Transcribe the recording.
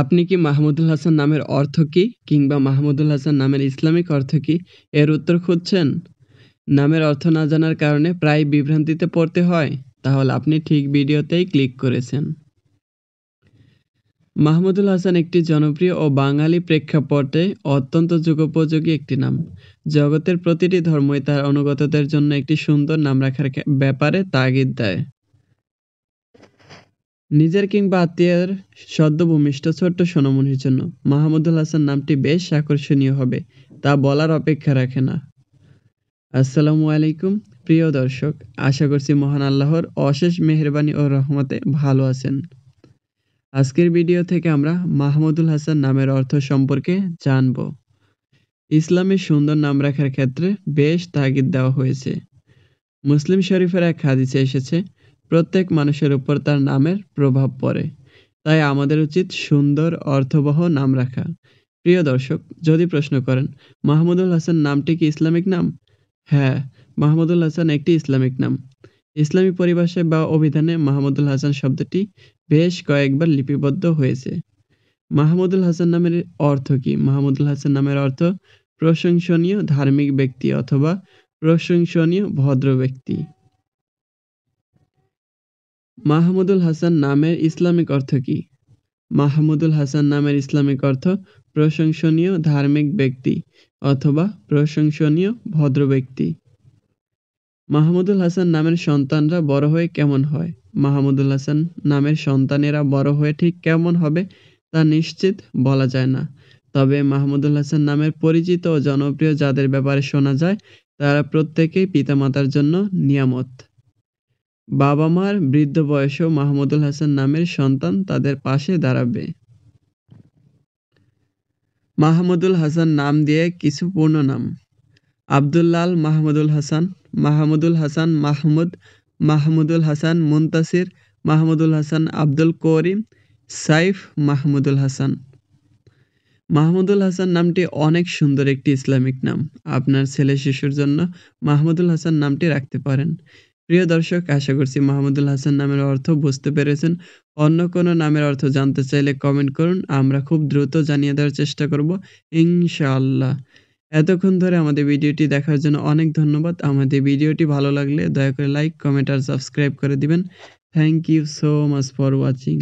আপনি কি মাহমুদুল হাসান নামের অর্থ কী কিংবা মাহমুদুল হাসান নামের ইসলামিক অর্থ কী এর উত্তর খুঁজছেন নামের অর্থ না জানার কারণে প্রায় বিভ্রান্তিতে পড়তে হয় তাহলে আপনি ঠিক ভিডিওতেই ক্লিক করেছেন মাহমুদুল হাসান একটি জনপ্রিয় ও বাঙালি প্রেক্ষাপটে অত্যন্ত যুগোপযোগী একটি নাম জগতের প্রতিটি ধর্মই তার অনুগতদের জন্য একটি সুন্দর নাম রাখার ব্যাপারে তাগিদ দেয় নিজের কিংবা আত্মীয়ের সদ্য ভূমিষ্ঠ ছোট্ট সোনামণির জন্য মাহমুদুল হাসান নামটি বেশ আকর্ষণীয় হবে তা বলার অপেক্ষা রাখে না আসসালামু আলাইকুম প্রিয় দর্শক আশা করছি মহান আল্লাহর অশেষ মেহরবানি ও রহমতে ভালো আছেন আজকের ভিডিও থেকে আমরা মাহমুদুল হাসান নামের অর্থ সম্পর্কে জানব ইসলামের সুন্দর নাম রাখার ক্ষেত্রে বেশ তাগিদ দেওয়া হয়েছে মুসলিম শরীফের এক হাদিসে এসেছে প্রত্যেক মানুষের উপর তার নামের প্রভাব পড়ে তাই আমাদের উচিত সুন্দর অর্থবহ নাম রাখা প্রিয় দর্শক যদি প্রশ্ন করেন মাহমুদুল হাসান নামটি কি ইসলামিক নাম হ্যাঁ মাহমুদুল হাসান একটি ইসলামিক নাম ইসলামী পরিভাষায় বা অভিধানে মাহমুদুল হাসান শব্দটি বেশ কয়েকবার লিপিবদ্ধ হয়েছে মাহমুদুল হাসান নামের অর্থ কি মাহমুদুল হাসান নামের অর্থ প্রশংসনীয় ধার্মিক ব্যক্তি অথবা প্রশংসনীয় ভদ্র ব্যক্তি মাহমুদুল হাসান নামের ইসলামিক অর্থ কি মাহমুদুল হাসান নামের ইসলামিক অর্থ প্রশংসনীয় ধার্মিক ব্যক্তি অথবা প্রশংসনীয় ভদ্র ব্যক্তি মাহমুদুল হাসান নামের সন্তানরা বড় হয়ে কেমন হয় মাহমুদুল হাসান নামের সন্তানেরা বড় হয়ে ঠিক কেমন হবে তা নিশ্চিত বলা যায় না তবে মাহমুদুল হাসান নামের পরিচিত ও জনপ্রিয় যাদের ব্যাপারে শোনা যায় তারা প্রত্যেকেই পিতামাতার জন্য নিয়ামত বাবা মার বৃদ্ধ বয়সেও মাহমুদুল হাসান নামের সন্তান তাদের পাশে দাঁড়াবে মাহমুদুল হাসান নাম দিয়ে কিছু পূর্ণ নাম আবদুল্লাল মাহমুদুল হাসান মাহমুদুল হাসান মাহমুদ মাহমুদুল হাসান মুন্তাসির মাহমুদুল হাসান আব্দুল করিম সাইফ মাহমুদুল হাসান মাহমুদুল হাসান নামটি অনেক সুন্দর একটি ইসলামিক নাম আপনার ছেলে শিশুর জন্য মাহমুদুল হাসান নামটি রাখতে পারেন প্রিয় দর্শক আশা করছি মাহমুদুল হাসান নামের অর্থ বুঝতে পেরেছেন অন্য কোনো নামের অর্থ জানতে চাইলে কমেন্ট করুন আমরা খুব দ্রুত জানিয়ে দেওয়ার চেষ্টা করব ইনশাআল্লাহ এতক্ষণ ধরে আমাদের ভিডিওটি দেখার জন্য অনেক ধন্যবাদ আমাদের ভিডিওটি ভালো লাগলে দয়া করে লাইক কমেন্ট আর সাবস্ক্রাইব করে দিবেন thank you so much for watching